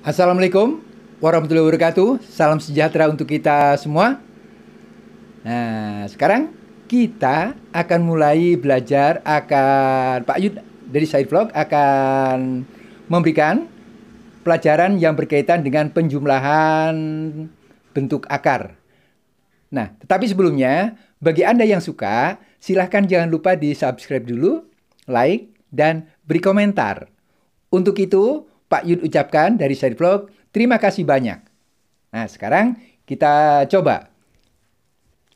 Assalamualaikum warahmatullahi wabarakatuh. Salam sejahtera untuk kita semua. Nah, sekarang kita akan mulai belajar akan Pak Yud dari Side Vlog akan memberikan pelajaran yang berkaitan dengan penjumlahan bentuk akar. Nah, tetapi sebelumnya, bagi Anda yang suka, silahkan jangan lupa di-subscribe dulu, like, dan beri komentar. Untuk itu, Pak Yud ucapkan dari Side Vlog. Terima kasih banyak. Nah, sekarang kita coba.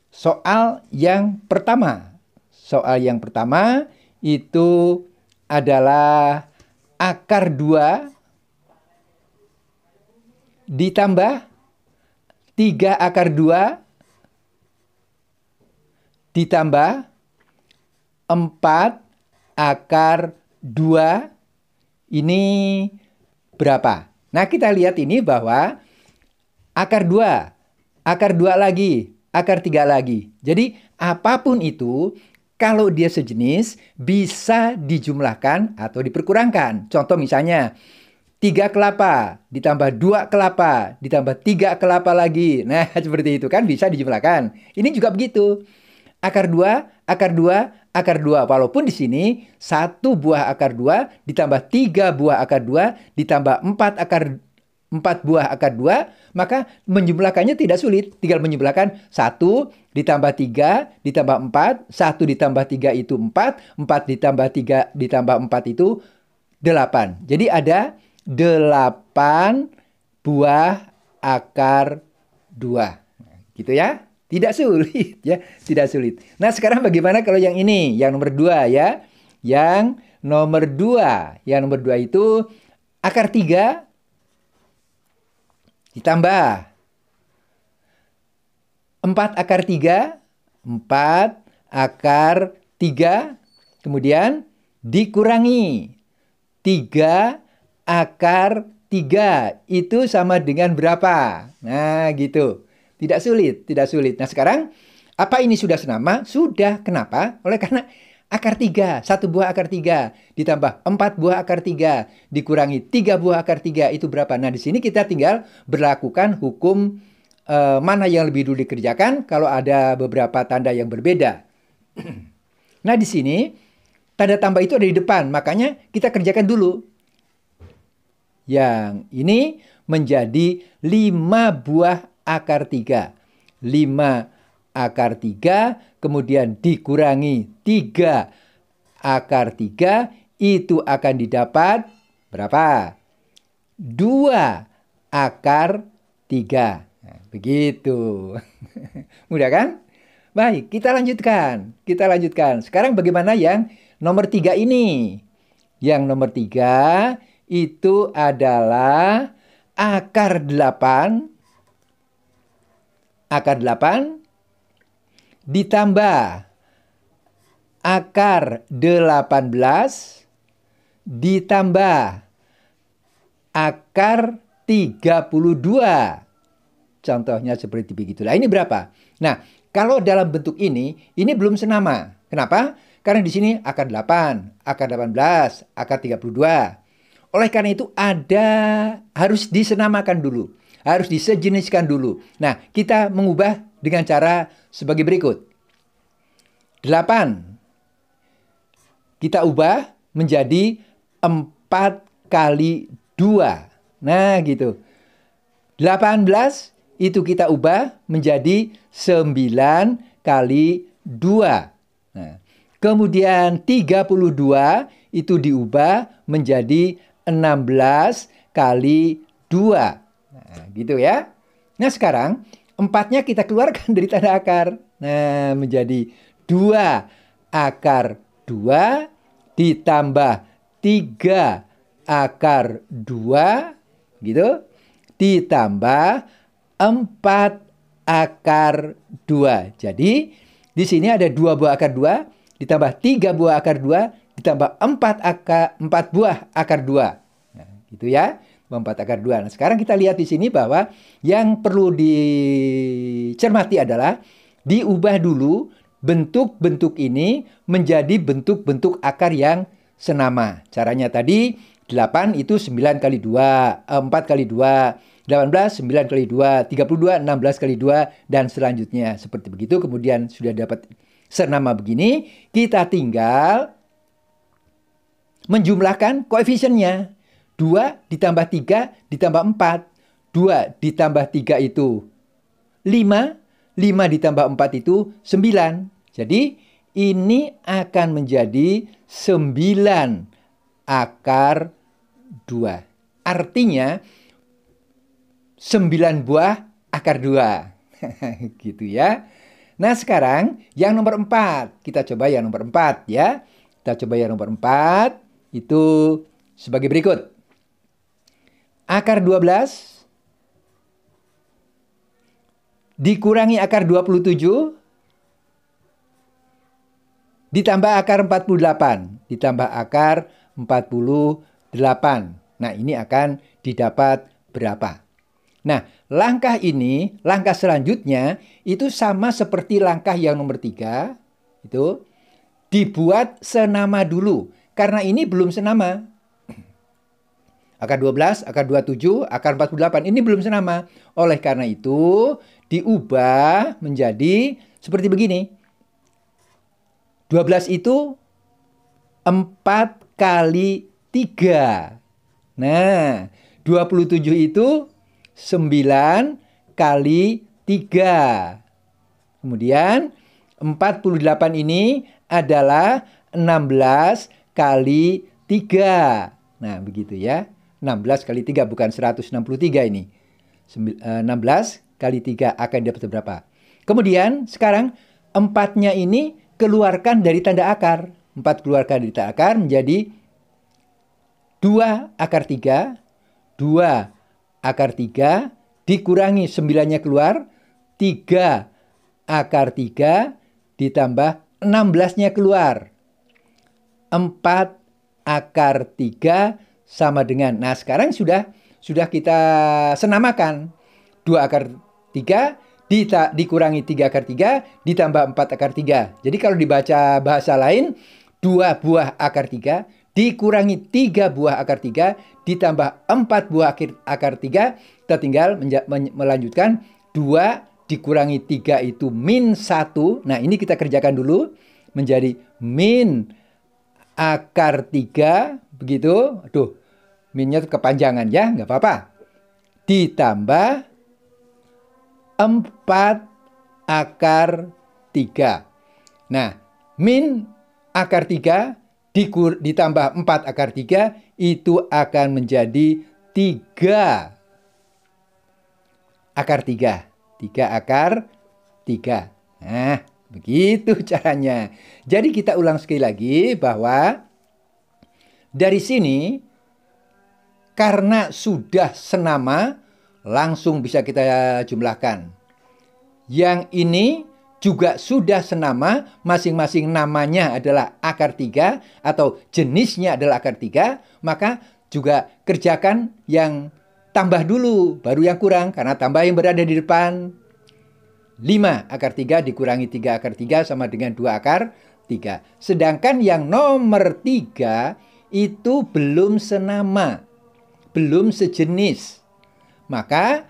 Soal yang pertama. Soal yang pertama itu adalah akar 2 ditambah 3 akar 2 ditambah 4 akar 2 ini berapa. Nah, kita lihat ini bahwa akar 2, akar 2 lagi, akar 3 lagi. Jadi, apapun itu, kalau dia sejenis, bisa dijumlahkan atau diperkurangkan. Contoh misalnya, 3 kelapa, ditambah 2 kelapa, ditambah 3 kelapa lagi. Nah, seperti itu kan bisa dijumlahkan. Ini juga begitu. Akar 2, akar 2, akar 2. Walaupun di sini 1 buah akar 2 ditambah 3 buah akar 2 ditambah 4 akar 4 buah akar 2, maka menjumlahkannya tidak sulit. Tinggal menjumlahkan 1 ditambah 3 ditambah 4, 1 ditambah 3 itu 4, 4 ditambah 3 ditambah 4 itu 8. Jadi ada 8 buah akar 2. Gitu ya. Tidak sulit ya, tidak sulit. Nah, sekarang bagaimana kalau yang ini, yang nomor dua ya? Yang nomor dua, yang nomor dua itu akar tiga ditambah empat akar tiga, empat akar tiga, kemudian dikurangi tiga akar tiga itu sama dengan berapa? Nah, gitu. Tidak sulit, tidak sulit. Nah sekarang, apa ini sudah senama? Sudah. Kenapa? Oleh karena akar tiga, satu buah akar tiga, ditambah empat buah akar tiga, dikurangi tiga buah akar tiga, itu berapa? Nah di sini kita tinggal berlakukan hukum eh, mana yang lebih dulu dikerjakan kalau ada beberapa tanda yang berbeda. nah di sini, tanda tambah itu ada di depan, makanya kita kerjakan dulu yang ini menjadi lima buah akar 3. 5 akar 3 kemudian dikurangi 3 akar 3 itu akan didapat berapa? 2 akar 3. Nah, begitu. Mudah kan? Baik, kita lanjutkan. Kita lanjutkan. Sekarang bagaimana yang nomor 3 ini? Yang nomor 3 itu adalah akar 8 akar 8 ditambah akar 18 ditambah akar 32. Contohnya seperti Nah, Ini berapa? Nah, kalau dalam bentuk ini, ini belum senama. Kenapa? Karena di sini akar 8, akar 18, akar 32. Oleh karena itu ada harus disenamakan dulu harus disejeniskan dulu. Nah, kita mengubah dengan cara sebagai berikut. Delapan, kita ubah menjadi empat kali dua. Nah, gitu. Delapan belas itu kita ubah menjadi sembilan kali dua. Nah, kemudian tiga puluh dua itu diubah menjadi enam belas kali dua. Nah, gitu ya. Nah, sekarang empatnya kita keluarkan dari tanda akar. Nah, menjadi dua akar dua ditambah tiga akar dua gitu ditambah empat akar dua jadi di sini ada dua buah akar dua ditambah tiga buah akar dua ditambah empat akar empat buah akar dua nah, gitu ya membuat akar dua. Nah, sekarang kita lihat di sini bahwa yang perlu dicermati adalah diubah dulu bentuk-bentuk ini menjadi bentuk-bentuk akar yang senama. Caranya tadi 8 itu 9 kali 2, 4 eh, kali 2, 18 9 kali 2, 32 16 kali 2 dan selanjutnya seperti begitu. Kemudian sudah dapat senama begini, kita tinggal menjumlahkan koefisiennya. 2 ditambah 3 ditambah 4. 2 ditambah 3 itu 5. 5 ditambah 4 itu 9. Jadi ini akan menjadi 9 akar 2. Artinya 9 buah akar 2. gitu ya. Nah sekarang yang nomor 4. Kita coba yang nomor 4 ya. Kita coba yang nomor 4. Itu sebagai berikut akar 12 dikurangi akar 27 ditambah akar 48 ditambah akar 48. Nah, ini akan didapat berapa? Nah, langkah ini, langkah selanjutnya itu sama seperti langkah yang nomor tiga itu dibuat senama dulu karena ini belum senama akar 12, akar 27, akar 48. Ini belum senama. Oleh karena itu, diubah menjadi seperti begini. 12 itu 4 kali 3. Nah, 27 itu 9 kali 3. Kemudian 48 ini adalah 16 kali 3. Nah, begitu ya. 16 kali 3 bukan 163 ini. 16 eh, kali 3 akan dapat berapa? Kemudian sekarang empatnya ini keluarkan dari tanda akar. 4 keluarkan dari tanda akar menjadi 2 akar 3, 2 akar 3 dikurangi 9-nya keluar, 3 akar 3 ditambah 16-nya keluar. 4 akar 3 sama dengan. Nah, sekarang sudah sudah kita senamakan. 2 akar 3 dita, dikurangi 3 akar 3 ditambah 4 akar 3. Jadi kalau dibaca bahasa lain, 2 buah akar 3 dikurangi 3 buah akar 3 ditambah 4 buah akar 3. Kita tinggal melanjutkan 2 dikurangi 3 itu min 1. Nah, ini kita kerjakan dulu menjadi min akar 3 begitu. Aduh, minnya kepanjangan ya, nggak apa-apa. Ditambah empat akar tiga. Nah, min akar tiga dikur, ditambah empat akar tiga itu akan menjadi tiga akar tiga tiga akar tiga. Nah, begitu caranya. Jadi kita ulang sekali lagi bahwa dari sini karena sudah senama, langsung bisa kita jumlahkan. Yang ini juga sudah senama, masing-masing namanya adalah akar tiga atau jenisnya adalah akar tiga, maka juga kerjakan yang tambah dulu, baru yang kurang, karena tambah yang berada di depan. 5 akar 3 dikurangi 3 akar 3 sama dengan 2 akar 3. Sedangkan yang nomor 3 itu belum senama belum sejenis. Maka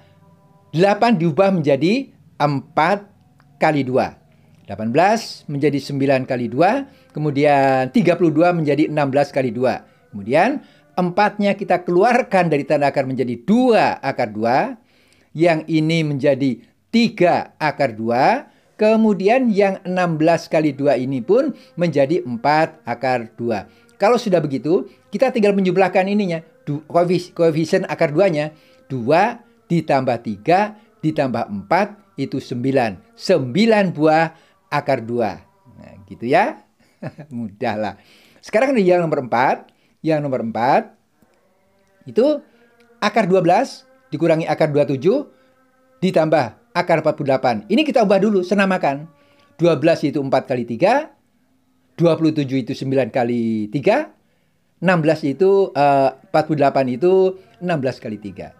8 diubah menjadi 4 kali 2. 18 menjadi 9 kali 2, kemudian 32 menjadi 16 kali 2. Kemudian empatnya kita keluarkan dari tanda akar menjadi 2 akar 2. Yang ini menjadi 3 akar 2. Kemudian yang 16 kali 2 ini pun menjadi 4 akar 2. Kalau sudah begitu, kita tinggal menjumlahkan ininya koefisien akar duanya 2 ditambah 3 ditambah 4 itu 9. 9 buah akar 2. Nah, gitu ya. Mudah lah. Sekarang yang nomor 4. Yang nomor 4 itu akar 12 dikurangi akar 27 ditambah akar 48. Ini kita ubah dulu, senamakan. 12 itu 4 kali 3, 27 itu 9 kali 3, 16 itu eh, uh, 48 itu 16 kali 3.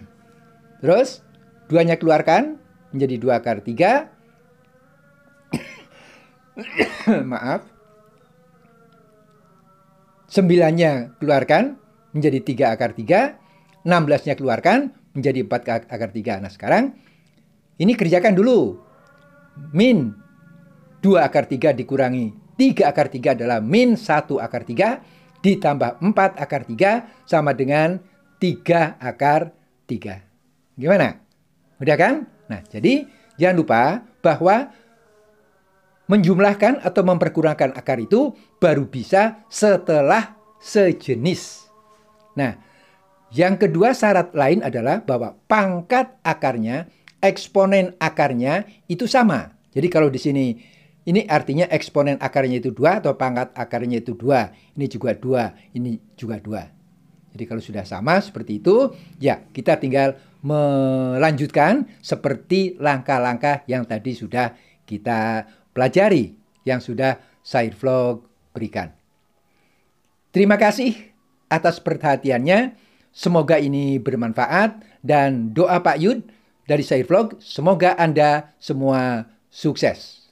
Terus duanya keluarkan menjadi 2 kali 3. Maaf. 9-nya keluarkan menjadi tiga akar 3. 16-nya keluarkan menjadi empat akar tiga. Nah sekarang ini kerjakan dulu. Min dua akar 3 dikurangi tiga akar 3 adalah min satu akar 3 ditambah 4 akar 3 sama dengan 3 akar 3. Gimana? Mudah kan? Nah, jadi jangan lupa bahwa menjumlahkan atau memperkurangkan akar itu baru bisa setelah sejenis. Nah, yang kedua syarat lain adalah bahwa pangkat akarnya, eksponen akarnya itu sama. Jadi kalau di sini ini artinya eksponen akarnya itu dua atau pangkat akarnya itu dua. Ini juga dua, ini juga dua. Jadi kalau sudah sama seperti itu, ya kita tinggal melanjutkan seperti langkah-langkah yang tadi sudah kita pelajari, yang sudah side vlog berikan. Terima kasih atas perhatiannya. Semoga ini bermanfaat dan doa Pak Yud dari Sair Vlog, semoga Anda semua sukses.